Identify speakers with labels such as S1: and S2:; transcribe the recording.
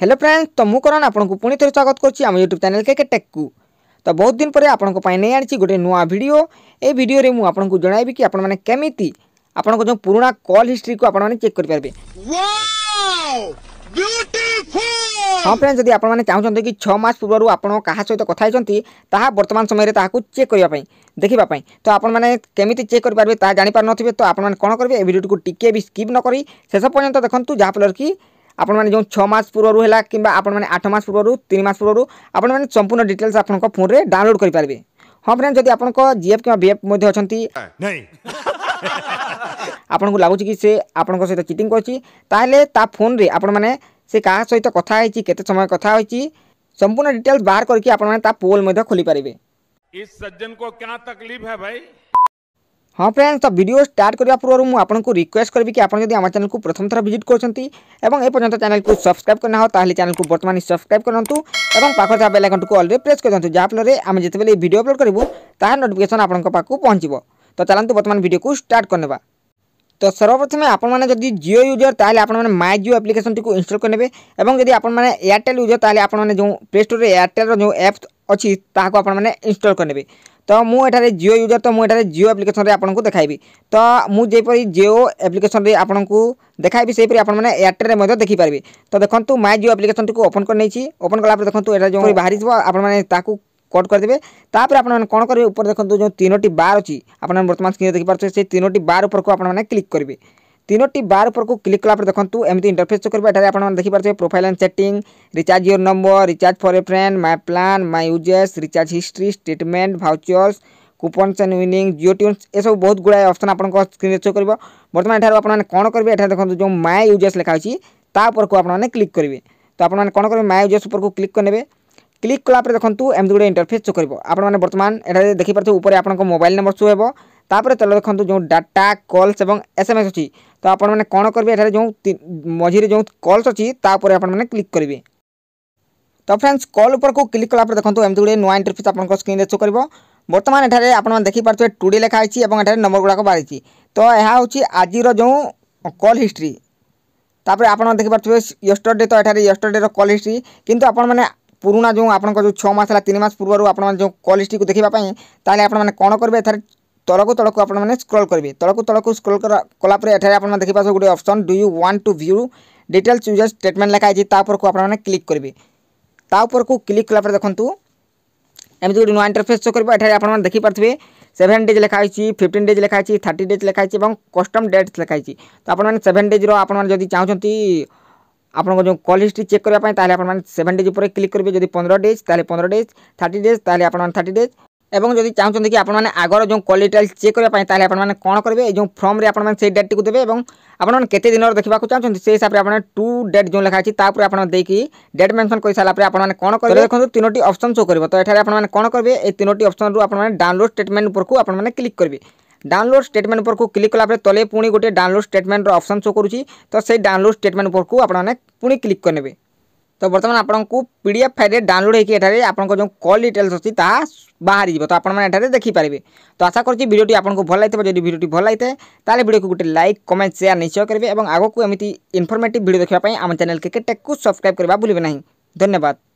S1: hello friends তো মু করণ আপনার পুঁ থে স্বাগত করছি আমার ইউট্যুব চ্যানেল কেকে টেকু তো বহুত দিন পরে আপনার নিয়ে আনিছি গোটে নূয়া ভিডিও এই ভিডিওরে মু আপনার জনাইবি কি আপনার কেমিতি আপনার যে পুরোনা কল হিস্ট্রি কু আপনার চেক করে পারবে হ্যাঁ ফ্রেন্ডস যদি আপনার চাহুন কি ছ মাস পূর্বর আপনার কাহা সহ কথা হয়েছেন তাহা বর্তমান সময়ের তাহলে চেক করা দেখা তো আপনার কেমিতি চেক করে পারবে তা জাঁপার নথিবে তো আপনার কোণ করবে এই ভিডিওটি টিকিয়ে বি স্কিপ নকি শেষ পর্যন্ত দেখুন যাফলের কি ଆପଣମାନେ ଯେଉଁ ଛଅ ମାସ ପୂର୍ବରୁ ହେଲା କିମ୍ବା ଆପଣମାନେ ଆଠ ମାସ ପୂର୍ବରୁ ତିନି ମାସ ପୂର୍ବରୁ ଆପଣମାନେ ସମ୍ପୂର୍ଣ୍ଣ ଡିଟେଲ୍ସ ଆପଣଙ୍କ ଫୋନ୍ରେ ଡାଉନଲୋଡ଼୍ କରିପାରିବେ ହଁ ଫ୍ରେଣ୍ଡ ଯଦି ଆପଣଙ୍କ ଜିଏଫ୍ କିମ୍ବା ବିଏଫ୍ ମଧ୍ୟ ଅଛନ୍ତି ଆପଣଙ୍କୁ ଲାଗୁଛି କି ସେ ଆପଣଙ୍କ ସହିତ ଚିଟିଂ କରୁଛି ତାହେଲେ ତା ଫୋନ୍ରେ ଆପଣମାନେ ସେ କାହା ସହିତ କଥା ହେଇଛି କେତେ ସମୟ କଥା ହୋଇଛି ସମ୍ପୂର୍ଣ୍ଣ ଡିଟେଲ୍ସ ବାହାର କରିକି ଆପଣମାନେ ତା ପୋଲ୍ ମଧ୍ୟ ଖୋଲିପାରିବେ इस सज्जन को क्या तकलीफ है भाई हाँ फ्रेंड्स तो वीडियो स्टार्ट करने पूर्व मुझक रिक्वेस्ट करी कि आपड़ जब आम चैनल को प्रथम थर भिजिट करते पर्यटन चैनल को सब्सक्राइब करना तो चैनल को बर्तमान ही सब्सक्राइब करूँ और पाखर था बेलैकन को अलरेडी प्रेस कर दिखाँ जहाँ फिर आम जितने भिड अपलोड करूँ तरह नोटिकेसन आपको पहुंच तो चलां बर्तमान भिडियो को स्टार्ट करने तो सर्वप्रथम आपने जब जियो यूजर ताल आपने माइ जिओ आप्लिकेसन टी इनस्टल करेंगे और जब आपने एयारटेल यूजर तेल आपने जो प्ले स्टोर एयारटेल जो एप अच्छी ताको आप इनस्टल करेंगे ତ ମୁଁ ଏଠାରେ ଜିଓ ୟୁଜର୍ ତ ମୁଁ ଏଠାରେ ଜିଓ ଆପ୍ଲିକେସନ୍ରେ ଆପଣଙ୍କୁ ଦେଖାଇବି ତ ମୁଁ ଯେପରି ଜିଓ ଆପ୍ଲିକେସନ୍ରେ ଆପଣଙ୍କୁ দেখাইবি সেইপরি আপনার এয়ারটেলে দেখিপারে তো দেখুন মাই জিও আপ্লিকেসনটিকে ওপন করে নিয়েছি ওপন কলাপরে দেখুন এটা যে বাহি আপনার তাকে কট করে তাপরে আপনার কোণ করবে উপরে দেখুন যে তিনোটি বার অছি আপনার বর্তমান স্ক্রিনে দেখিপারে সেই তিনোটি বার উপরক আপনার ক্লিক করবে तीनोट बार उपरक क्लिक कला देखो एमती इंटरफेस चो करेंगे आप देखिए profile and setting recharge your number recharge for a friend my plan my users recharge history statement vouchers coupon and winning Jio tunes सब बहुत गुड़ा अप्सन आप स्क्रीन शो कर बर्तमान यार आप कौन करेंगे यार देखो जो माइ लिखा लिखाई तरह को आपने क्लिक करेंगे तो आप कौन करेंगे माइ यूजेस उपरक क्लिक करेंगे क्लिक कलापर देखो एमती गोटे इंटरफेस चो कर आपने बर्तमान यहाँ देखिपे ऊपर आप मोबाइल नंबर शो है ତାପରେ ଚାଲ ଦେଖନ୍ତୁ ଯେଉଁ ଡାଟା କଲ୍ସ ଏବଂ ଏସ୍ ଏମ୍ ଏସ୍ ଅଛି ତ ଆପଣମାନେ କ'ଣ କରିବେ ଏଠାରେ ଯେଉଁ ମଝିରେ ଯେଉଁ କଲ୍ସ ଅଛି ତା ଉପରେ ଆପଣମାନେ କ୍ଲିକ୍ କରିବେ ତ ଫ୍ରେଣ୍ଡସ୍ କଲ୍ ଉପରକୁ କ୍ଲିକ୍ କଲା ପରେ ଦେଖନ୍ତୁ ଏମିତି ଗୁଡ଼ିଏ ନୂଆ ଇଣ୍ଟରଫେସ୍ ଆପଣଙ୍କ ସ୍କ୍ରିନ୍ରେ ଶୋ କରିବ ବର୍ତ୍ତମାନ ଏଠାରେ ଆପଣମାନେ ଦେଖିପାରୁଥିବେ ଟୁଡ଼ି ଲେଖା ହେଇଛି ଏବଂ ଏଠାରେ ନମ୍ବର ଗୁଡ଼ାକ ବାହାରିଛି ତ ଏହା ହେଉଛି ଆଜିର ଯେଉଁ କଲ୍ ହିଷ୍ଟ୍ରି ତାପରେ ଆପଣ ଦେଖିପାରୁଥିବେ ୟଷ୍ଟରଡେ ତ ଏଠାରେ ୟଷ୍ଟରଡେର କଲ୍ ହିଷ୍ଟ୍ରି କିନ୍ତୁ ଆପଣମାନେ ପୁରୁଣା ଯେଉଁ ଆପଣଙ୍କ ଯେଉଁ ଛଅ ମାସ ହେଲା ତିନି ମାସ ପୂର୍ବରୁ ଆପଣମାନେ ଯେଉଁ କଲ୍ ହିଷ୍ଟ୍ରିକୁ ଦେଖିବା ପାଇଁ ତାହେଲେ ଆପଣମାନେ କ'ଣ କରିବେ ଏଠାରେ ତଳକୁ ତଳକୁ ଆପଣମାନେ ସ୍କ୍ରଲ୍ କରିବେ ତଳକୁ ତଳକୁ ସ୍କ୍ରଲ୍ କଲାପରେ ଏଠାରେ ଆପଣମାନେ ଦେଖିପାରୁଥିବେ ଗୋଟେ option do you want to view details user statement ଲେଖା ହେଇଛି ତା ଉପରକୁ ଆପଣମାନେ କ୍ଲିକ୍ କରିବେ ତା ଉପରକୁ କ୍ଲିକ୍ କଲାପରେ ଦେଖନ୍ତୁ ଏମିତି ଗୋଟେ ନୂଆ ଇଣ୍ଟରଫେସ୍ ଶୋ କରିବ ଏଠାରେ ଆପଣମାନେ ଦେଖିପାରୁଥିବେ ସେଭେନ୍ ଡେଜ୍ ଲେଖା ହେଇଛି ଫିଫ୍ଟିନ୍ ଡେଜ୍ ଲେଖା ହେଇଛି ଥାର୍ଟି ଡେଜ୍ ଲେଖା ହେଇଛି ଏବଂ କଷ୍ଟମ୍ ଡେଟ୍ସ ଲେଖା ହେଇଛି ତ ଆପଣମାନେ ସେଭେନ୍ ଡେଜ୍ର ଆପଣମାନେ ଯଦି ଚାହୁଁଛନ୍ତି ଆପଣଙ୍କ ଯେଉଁ କଲ୍ ହିଷ୍ଟ୍ରି ଚେକ୍ କରିବା ପାଇଁ ତାହେଲେ ଆପଣମାନେ ସେଭେନ୍ ଡେଜ୍ ଉପରେ କ୍ଲିକ୍ କରିବେ ଯଦି ପନ୍ଦର ଡେଜ୍ ତାହେଲେ ପନ୍ଦର ଡେଜ୍ ଥାର୍ଟି ଡେଜ୍ ତାହେଲେ ଆପଣମାନେ ଥାର୍ଟି ଡେଜ୍ এবং যদি চাহুଛନ୍ତି কি আপনার আগর যে কোয়ালিটাইল চেক করা তাহলে আপনার কোণ করবে এই যে ফর্মে আপনার সেই ডেটটি দেবে এবং আপনার কেতে দিনর দেখা চাহুন সেই হিসাবে আপনার টু ডেট যে লেখা আছে তাপরে আপনার দিয়ে ডেট মেনশন করে সারা পরে আপনার কোণ করবে দেখুন তিনোটি অপসন শো করবে তো এখানে আপনার কোণ করবে এই তিনোটি অপসন রু আপনার ডাউনলোড স্টেটমেন্ট উপরকু আপনার ক্লিক করবে ডাউনলোড স্টেটমেন্ট উপরকু ক্লিক কলাপরে তলে পুঁ গোটে ডাউনলোড স্টেটমেন্টর অপসন শো করুছি তো সেই ডাউনলোড স্টেটমেন্ট উপরকু আপনার পুঁ ক্লিক করে নেবে तो बर्तमान आपको P D F file download होकर जो कल डिटेल्स अच्छी ताहारी तो आपने देखिपारे तो आशा करती भिडियो आपको भल लगे जब भिडियो भल लगे तेल भिडियो को गोटे लाइक कमेंट सेयार निश्चय करेंगे और आगे एमती इनफर्मेट भिडियो देखा आम चैनल के टेक् को सब्सक्राइब करने भूलना धन्यवाद